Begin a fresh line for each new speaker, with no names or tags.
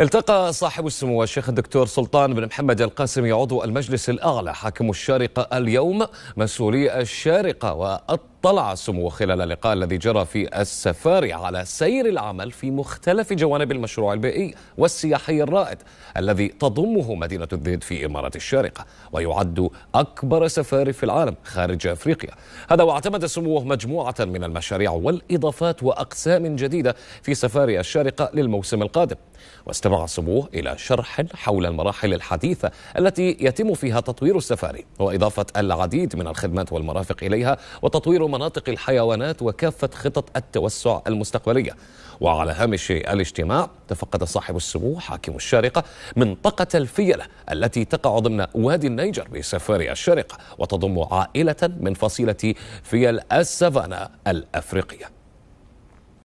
التقى صاحب السمو الشيخ الدكتور سلطان بن محمد القاسمي عضو المجلس الأعلى حاكم الشارقة اليوم مسؤولي الشارقة وأط... اطلع سموه خلال اللقاء الذي جرى في السفاري على سير العمل في مختلف جوانب المشروع البيئي والسياحي الرائد الذي تضمه مدينة الديد في إمارة الشارقة ويعد أكبر سفاري في العالم خارج أفريقيا هذا واعتمد سموه مجموعة من المشاريع والإضافات وأقسام جديدة في سفاري الشارقة للموسم القادم واستمع سموه إلى شرح حول المراحل الحديثة التي يتم فيها تطوير السفاري وإضافة العديد من الخدمات والمرافق إليها وتطوير مناطق الحيوانات وكافة خطط التوسع المستقبلية وعلى هامش الاجتماع تفقد صاحب السمو حاكم الشارقة منطقة الفيلة التي تقع ضمن وادي النيجر بسفاري الشارقة وتضم عائلة من فصيلة فيل السافانا الأفريقية